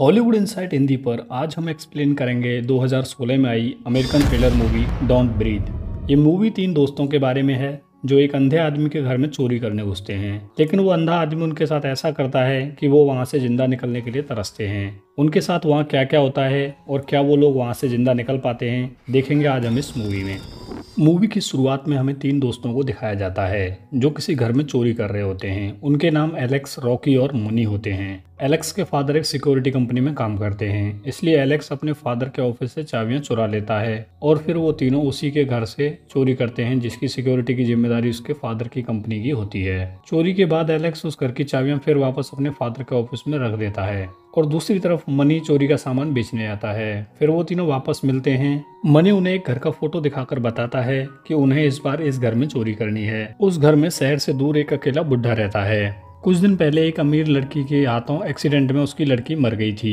Hollywood insight Hindi पर आज हम एक्सप्लेन करेंगे 2016 में आई American thriller movie don't breathe ये मूवी तीन दोस्तों के बारे में है जो एक अंधे आदमी के घर में चोरी करने घुसते हैं लेकिन वो अंधा आदमी उनके साथ ऐसा करता है कि वो वहाँ से जिंदा निकलने के लिए तरसते हैं उनके साथ वहाँ क्या क्या होता है और क्या वो लोग वहाँ से जिंदा निकल पाते हैं देखेंगे आज हम इस मूवी में मूवी की शुरुआत में हमें तीन दोस्तों को दिखाया जाता है जो किसी घर में चोरी कर रहे होते हैं उनके नाम एलेक्स रॉकी और मुनी होते हैं एलेक्स के फादर एक सिक्योरिटी कंपनी में काम करते हैं इसलिए एलेक्स अपने फादर के ऑफिस से चाबियां चुरा लेता है और फिर वो तीनों उसी के घर से चोरी करते हैं जिसकी सिक्योरिटी की जिम्मेदारी उसके फादर की कंपनी की होती है चोरी के बाद एलेक्स उस घर की चाबियां फिर वापस अपने फादर के ऑफिस में रख देता है और दूसरी तरफ मनी चोरी का सामान बेचने आता है फिर वो तीनों वापस मिलते हैं मनी उन्हें एक घर का फोटो दिखाकर बताता है कि उन्हें इस बार इस घर में चोरी करनी है उस घर में शहर से दूर एक अकेला बुढ़ा रहता है कुछ दिन पहले एक अमीर लड़की के हाथों एक्सीडेंट में उसकी लड़की मर गई थी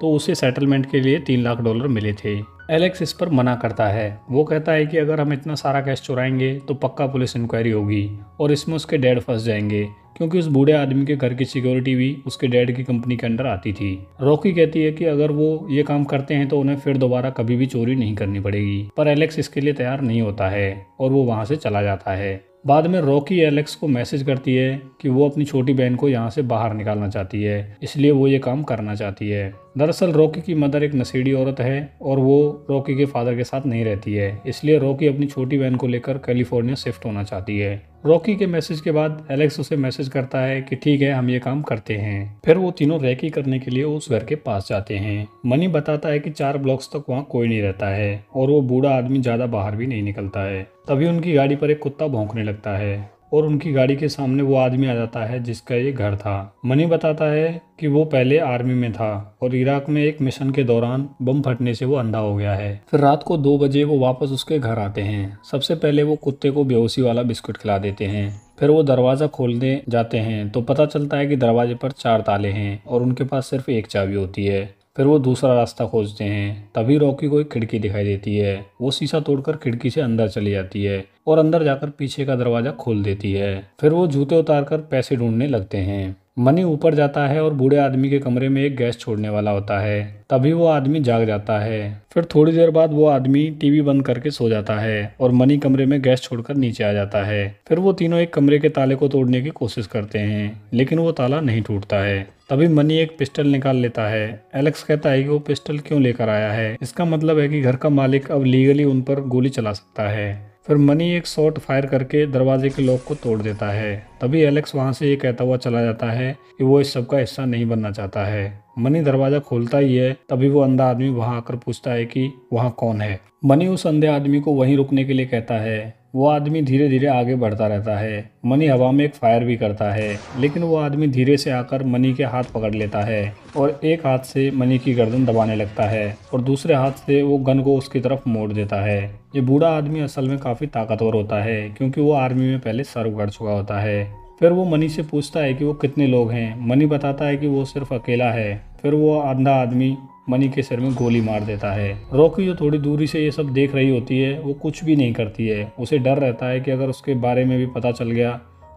तो उसे सेटलमेंट के लिए तीन लाख डॉलर मिले थे एलेक्स इस पर मना करता है वो कहता है कि अगर हम इतना सारा कैश चुराएंगे तो पक्का पुलिस इंक्वायरी होगी और इसमें उसके डैड फंस जाएंगे क्योंकि उस बूढ़े आदमी के घर की सिक्योरिटी भी उसके डैड की कंपनी के अंडर आती थी रॉकी कहती है कि अगर वो ये काम करते हैं तो उन्हें फिर दोबारा कभी भी चोरी नहीं करनी पड़ेगी पर एलेक्स इसके लिए तैयार नहीं होता है और वो वहाँ से चला जाता है बाद में रॉकी एलेक्स को मैसेज करती है कि वो अपनी छोटी बहन को यहाँ से बाहर निकालना चाहती है इसलिए वो ये काम करना चाहती है दरअसल रॉकी की मदर एक नशेड़ी औरत है और वो रॉकी के फादर के साथ नहीं रहती है इसलिए रॉकी अपनी छोटी बहन को लेकर कैलिफोर्निया शिफ्ट होना चाहती है रॉकी के मैसेज के बाद एलेक्स उसे मैसेज करता है कि ठीक है हम ये काम करते हैं फिर वो तीनों रैकी करने के लिए उस घर के पास जाते हैं मनी बताता है कि चार ब्लॉक्स तक वहाँ कोई नहीं रहता है और वो बूढ़ा आदमी ज़्यादा बाहर भी नहीं निकलता है तभी उनकी गाड़ी पर एक कुत्ता भौंकने लगता है और उनकी गाड़ी के सामने वो आदमी आ जाता है जिसका ये घर था मनी बताता है कि वो पहले आर्मी में था और इराक में एक मिशन के दौरान बम फटने से वो अंधा हो गया है फिर रात को दो बजे वो वापस उसके घर आते हैं सबसे पहले वो कुत्ते को बेहोशी वाला बिस्कुट खिला देते हैं फिर वो दरवाज़ा खोलने जाते हैं तो पता चलता है कि दरवाजे पर चार ताले हैं और उनके पास सिर्फ एक चाबी होती है फिर वो दूसरा रास्ता खोजते हैं तभी रॉकी को एक खिड़की दिखाई देती है वो शीशा तोड़कर खिड़की से अंदर चली जाती है और अंदर जाकर पीछे का दरवाजा खोल देती है फिर वो जूते उतारकर पैसे ढूंढने लगते हैं मनी ऊपर जाता है और बूढ़े आदमी के कमरे में एक गैस छोड़ने वाला होता है तभी वो आदमी जाग जाता है फिर थोड़ी देर बाद वो आदमी टीवी बंद करके सो जाता है और मनी कमरे में गैस छोड़कर नीचे आ जाता है फिर वो तीनों एक कमरे के ताले को तोड़ने की कोशिश करते हैं लेकिन वो ताला नहीं टूटता है तभी मनी एक पिस्टल निकाल लेता है एलेक्स कहता है कि वो पिस्टल क्यों लेकर आया है इसका मतलब है कि घर का मालिक अब लीगली उन पर गोली चला सकता है फिर मनी एक शॉट फायर करके दरवाजे के लॉक को तोड़ देता है तभी एलेक्स वहां से ये कहता हुआ चला जाता है कि वो इस सब का हिस्सा नहीं बनना चाहता है मनी दरवाजा खोलता ही है तभी वो अंधा आदमी वहां आकर पूछता है कि वहां कौन है मनी उस अंधे आदमी को वहीं रुकने के लिए कहता है वो आदमी धीरे धीरे आगे बढ़ता रहता है मनी हवा में एक फायर भी करता है लेकिन वो आदमी धीरे से आकर मनी के हाथ पकड़ लेता है और एक हाथ से मनी की गर्दन दबाने लगता है और दूसरे हाथ से वो गन को उसकी तरफ मोड़ देता है ये बूढ़ा आदमी असल में काफ़ी ताकतवर होता है क्योंकि वो आर्मी में पहले सर्व कर चुका होता है फिर वो मनी से पूछता है कि वो कितने लोग हैं मनी बताता है कि वो सिर्फ अकेला है फिर वो अंधा आदमी मनी के सिर में गोली मार देता है रॉकी जो थोड़ी दूरी से ये सब देख रही होती है वो कुछ भी नहीं करती है उसे डर रहता है कि अगर उसके बारे में भी पता चल गया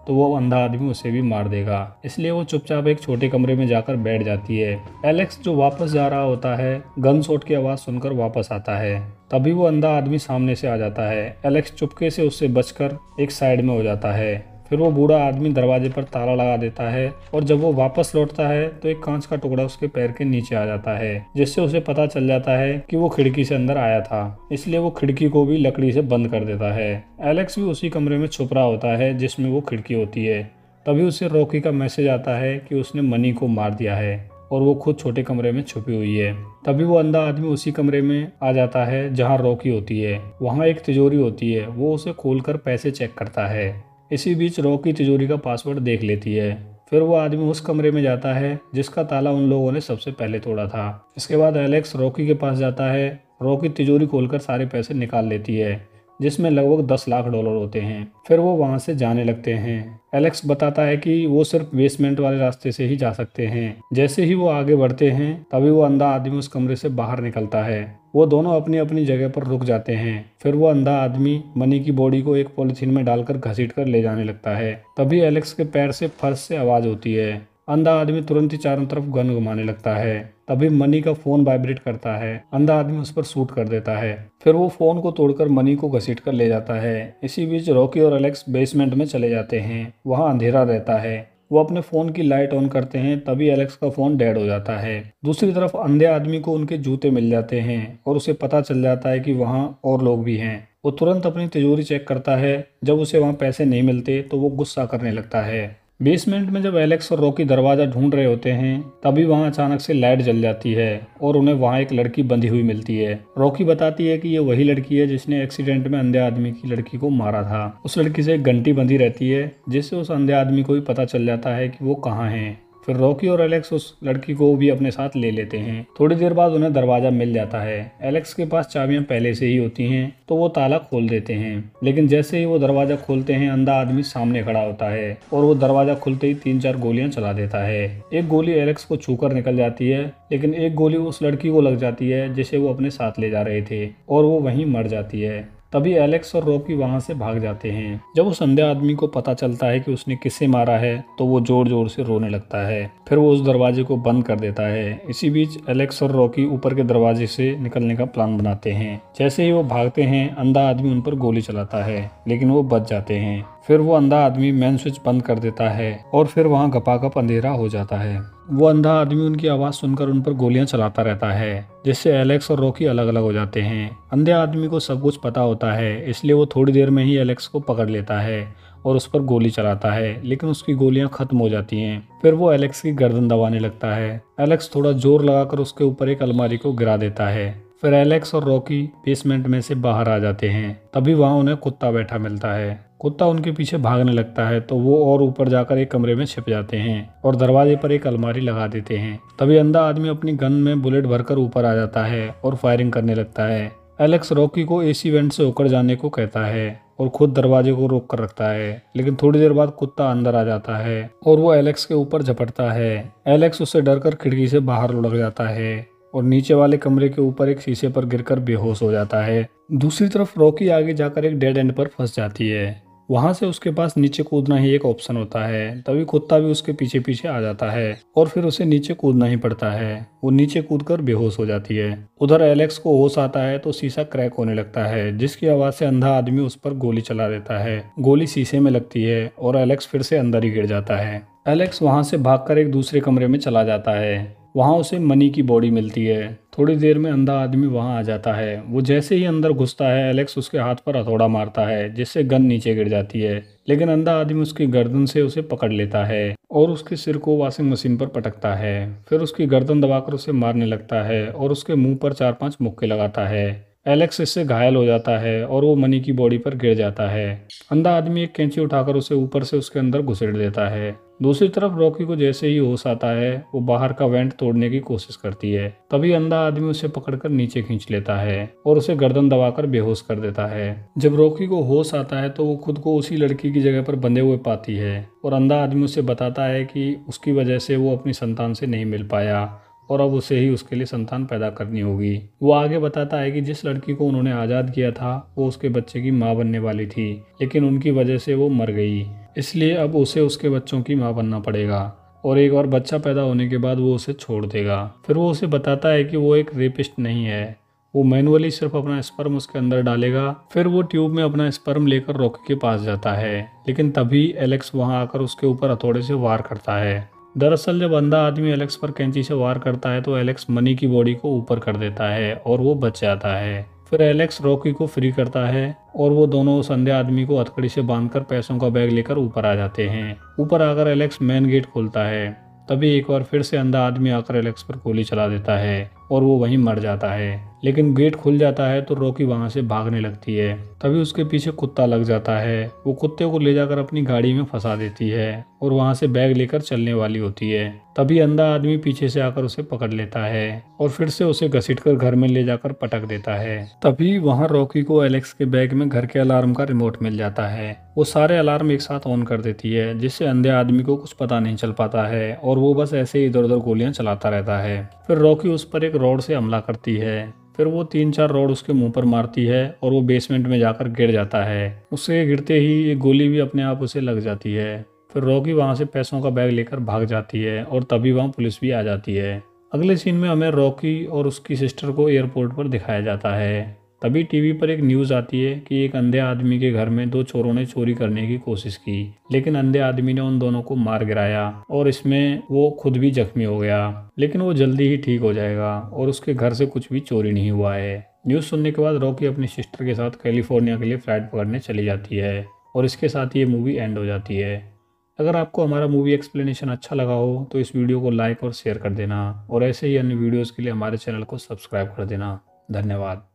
तो वो अंधा आदमी उसे भी मार देगा इसलिए वो चुपचाप एक छोटे कमरे में जाकर बैठ जाती है एलेक्स जो वापस जा रहा होता है गन शॉट की आवाज़ सुनकर वापस आता है तभी वो अंधा आदमी सामने से आ जाता है एलेक्स चुपके से उससे बचकर एक साइड में हो जाता है फिर वो बूढ़ा आदमी दरवाजे पर ताला लगा देता है और जब वो वापस लौटता है तो एक कांच का टुकड़ा उसके पैर के नीचे आ जाता है जिससे उसे पता चल जाता है कि वो खिड़की से अंदर आया था इसलिए वो खिड़की को भी लकड़ी से बंद कर देता है एलेक्स भी उसी कमरे में छुप रहा होता है जिसमें वो खिड़की होती है तभी उसे रॉकी का मैसेज आता है कि उसने मनी को मार दिया है और वो खुद छोटे कमरे में छुपी हुई है तभी वो अंधा आदमी उसी कमरे में आ जाता है जहाँ रॉकी होती है वहाँ एक तिजोरी होती है वो उसे खोलकर पैसे चेक करता है इसी बीच रॉ की तिजोरी का पासवर्ड देख लेती है फिर वो आदमी उस कमरे में जाता है जिसका ताला उन लोगों ने सबसे पहले तोड़ा था इसके बाद एलेक्स रॉकी के पास जाता है रॉकी तिजोरी खोलकर सारे पैसे निकाल लेती है जिसमें लगभग दस लाख डॉलर होते हैं फिर वो वहाँ से जाने लगते हैं एलेक्स बताता है कि वो सिर्फ बेसमेंट वाले रास्ते से ही जा सकते हैं जैसे ही वो आगे बढ़ते हैं तभी वो अंधा आदमी उस कमरे से बाहर निकलता है वो दोनों अपनी अपनी जगह पर रुक जाते हैं फिर वो अंधा आदमी मनी की बॉडी को एक पॉलिथीन में डालकर घसीट कर ले जाने लगता है तभी एलेक्स के पैर से फर्श से आवाज़ होती है अंधा आदमी तुरंत ही चारों तरफ गन घुमाने लगता है तभी मनी का फोन वाइब्रेट करता है अंधा आदमी उस पर शूट कर देता है फिर वो फोन को तोड़कर मनी को घसीट कर ले जाता है इसी बीच रॉकी और एलेक्स बेसमेंट में चले जाते हैं वहाँ अंधेरा रहता है वो अपने फ़ोन की लाइट ऑन करते हैं तभी एलेक्स का फ़ोन डेड हो जाता है दूसरी तरफ अंधे आदमी को उनके जूते मिल जाते हैं और उसे पता चल जाता है कि वहाँ और लोग भी हैं वो तुरंत अपनी तिजोरी चेक करता है जब उसे वहाँ पैसे नहीं मिलते तो वो गुस्सा करने लगता है बेसमेंट में जब एलेक्स और रॉकी दरवाज़ा ढूंढ रहे होते हैं तभी वहां अचानक से लाइट जल जाती है और उन्हें वहां एक लड़की बंधी हुई मिलती है रॉकी बताती है कि ये वही लड़की है जिसने एक्सीडेंट में अंधे आदमी की लड़की को मारा था उस लड़की से एक घंटी बंधी रहती है जिससे उस अंधे आदमी को भी पता चल जाता है कि वो कहाँ है फिर रॉकी और एलेक्स उस लड़की को भी अपने साथ ले लेते हैं थोड़ी देर बाद उन्हें दरवाजा मिल जाता है एलेक्स के पास चाबियां पहले से ही होती हैं तो वो ताला खोल देते हैं लेकिन जैसे ही वो दरवाजा खोलते हैं अंधा आदमी सामने खड़ा होता है और वो दरवाजा खुलते ही तीन चार गोलियां चला देता है एक गोली एलेक्स को छूकर निकल जाती है लेकिन एक गोली उस लड़की को लग जाती है जिसे वो अपने साथ ले जा रहे थे और वो वहीं मर जाती है तभी एलेक्स और रॉकी की वहाँ से भाग जाते हैं जब वो संध्या आदमी को पता चलता है कि उसने किसे मारा है तो वो जोर जोर से रोने लगता है फिर वो उस दरवाजे को बंद कर देता है इसी बीच एलेक्स और रॉकी ऊपर के दरवाजे से निकलने का प्लान बनाते हैं जैसे ही वो भागते हैं अंधा आदमी उन पर गोली चलाता है लेकिन वो बच जाते हैं फिर वो अंधा आदमी मेन स्विच बंद कर देता है और फिर वहाँ गपागप अंधेरा हो जाता है वो अंधा आदमी उनकी आवाज़ सुनकर उन पर गोलियां चलाता रहता है जिससे एलेक्स और रॉकी अलग अलग हो जाते हैं अंधे आदमी को सब कुछ पता होता है इसलिए वो थोड़ी देर में ही एलेक्स को पकड़ लेता है और उस पर गोली चलाता है लेकिन उसकी गोलियां खत्म हो जाती हैं फिर वो एलेक्स की गर्दन दबाने लगता है एलेक्स थोड़ा जोर लगाकर उसके ऊपर एक अलमारी को गिरा देता है फिर एलेक्स और रॉकी बेसमेंट में से बाहर आ जाते हैं तभी वहाँ उन्हें कुत्ता बैठा मिलता है कुत्ता उनके पीछे भागने लगता है तो वो और ऊपर जाकर एक कमरे में छिप जाते हैं और दरवाजे पर एक अलमारी लगा देते हैं तभी अंधा आदमी अपनी गन में बुलेट भरकर ऊपर आ जाता है और फायरिंग करने लगता है एलेक्स रॉकी को एसी वेंट से होकर जाने को कहता है और खुद दरवाजे को रोक कर रखता है लेकिन थोड़ी देर बाद कुत्ता अंदर आ जाता है और वो एलेक्स के ऊपर झपटता है एलेक्स उससे डरकर खिड़की से बाहर लुढ़क जाता है और नीचे वाले कमरे के ऊपर एक शीशे पर गिरकर बेहोश हो जाता है दूसरी तरफ रॉकी आगे जाकर एक डेड एंड पर फंस जाती है वहाँ से उसके पास नीचे कूदना ही एक ऑप्शन होता है तभी कुत्ता भी उसके पीछे पीछे आ जाता है और फिर उसे नीचे कूदना ही पड़ता है वो नीचे कूद बेहोश हो जाती है उधर एलेक्स को होश आता है तो शीशा क्रैक होने लगता है जिसकी आवाज से अंधा आदमी उस पर गोली चला देता है गोली शीशे में लगती है और एलेक्स फिर से अंदर ही गिर जाता है एलेक्स वहाँ से भागकर एक दूसरे कमरे में चला जाता है वहाँ उसे मनी की बॉडी मिलती है थोड़ी देर में अंधा आदमी वहाँ आ जाता है वो जैसे ही अंदर घुसता है एलेक्स उसके हाथ पर हथौड़ा मारता है जिससे गन नीचे गिर जाती है लेकिन अंधा आदमी उसकी गर्दन से उसे पकड़ लेता है और उसके सिर को वॉशिंग मशीन पर पटकता है फिर उसकी गर्दन दबाकर उसे मारने लगता है और उसके मुंह पर चार पांच मुक्के लगाता है एलेक्स इससे घायल हो जाता है और वो मनी की बॉडी पर गिर जाता है अंधा आदमी एक कैंची उठाकर उसे ऊपर से उसके अंदर घुसेड़ देता है दूसरी तरफ रॉकी को जैसे ही होश आता है वो बाहर का वेंट तोड़ने की कोशिश करती है तभी अंधा आदमी उसे पकड़कर नीचे खींच लेता है और उसे गर्दन दबाकर बेहोश कर देता है जब रॉकी को होश आता है तो वो खुद को उसी लड़की की जगह पर बंधे हुए पाती है और अंधा आदमी उसे बताता है कि उसकी वजह से वो अपनी संतान से नहीं मिल पाया और अब उसे ही उसके लिए संतान पैदा करनी होगी वो आगे बताता है कि जिस लड़की को उन्होंने आज़ाद किया था वो उसके बच्चे की माँ बनने वाली थी लेकिन उनकी वजह से वो मर गई इसलिए अब उसे उसके बच्चों की माँ बनना पड़ेगा और एक बार बच्चा पैदा होने के बाद वो उसे छोड़ देगा फिर वो उसे बताता है कि वो एक रेपिस्ट नहीं है वो मैनुअली सिर्फ अपना स्पर्म उसके अंदर डालेगा फिर वो ट्यूब में अपना स्पर्म लेकर रॉकी के पास जाता है लेकिन तभी एलेक्स वहां आकर उसके ऊपर हथौड़े से वार करता है दरअसल जब अंधा आदमी एलेक्स पर कैंची से वार करता है तो एलेक्स मनी की बॉडी को ऊपर कर देता है और वो बच जाता है फिर एलेक्स रॉकी को फ्री करता है और वो दोनों उस अंधे आदमी को हथकड़ी से बांधकर पैसों का बैग लेकर ऊपर आ जाते हैं ऊपर आकर एलेक्स मेन गेट खोलता है तभी एक बार फिर से अंधा आदमी आकर एलेक्स पर गोली चला देता है और वो वहीं मर जाता है लेकिन गेट खुल जाता है तो रॉकी वहाँ से भागने लगती है तभी उसके पीछे कुत्ता लग जाता है वो कुत्ते को ले जाकर अपनी गाड़ी में फंसा देती है और वहां से बैग लेकर चलने वाली होती है तभी अंधा आदमी पीछे से आकर उसे पकड़ लेता है और फिर से उसे कर घर में ले जाकर पटक देता है तभी वहाँ रॉकी को एलेक्स के बैग में घर के अलार्म का रिमोट मिल जाता है वो सारे अलार्म एक साथ ऑन कर देती है जिससे अंधे आदमी को कुछ पता नहीं चल पाता है और वो बस ऐसे इधर उधर गोलियां चलाता रहता है फिर रॉकी उस पर एक रोड से हमला करती है फिर वो तीन चार रोड उसके मुंह पर मारती है और वो बेसमेंट में जाकर गिर जाता है उससे गिरते ही एक गोली भी अपने आप उसे लग जाती है फिर रॉकी वहाँ से पैसों का बैग लेकर भाग जाती है और तभी वहाँ पुलिस भी आ जाती है अगले सीन में हमें रॉकी और उसकी सिस्टर को एयरपोर्ट पर दिखाया जाता है तभी टीवी पर एक न्यूज़ आती है कि एक अंधे आदमी के घर में दो चोरों ने चोरी करने की कोशिश की लेकिन अंधे आदमी ने उन दोनों को मार गिराया और इसमें वो खुद भी जख्मी हो गया लेकिन वो जल्दी ही ठीक हो जाएगा और उसके घर से कुछ भी चोरी नहीं हुआ है न्यूज़ सुनने के बाद रॉकी अपने सिस्टर के साथ कैलिफोर्निया के लिए फ़्लाइट पकड़ने चली जाती है और इसके साथ ये मूवी एंड हो जाती है अगर आपको हमारा मूवी एक्सप्लेनेशन अच्छा लगा हो तो इस वीडियो को लाइक और शेयर कर देना और ऐसे ही अन्य वीडियोज़ के लिए हमारे चैनल को सब्सक्राइब कर देना धन्यवाद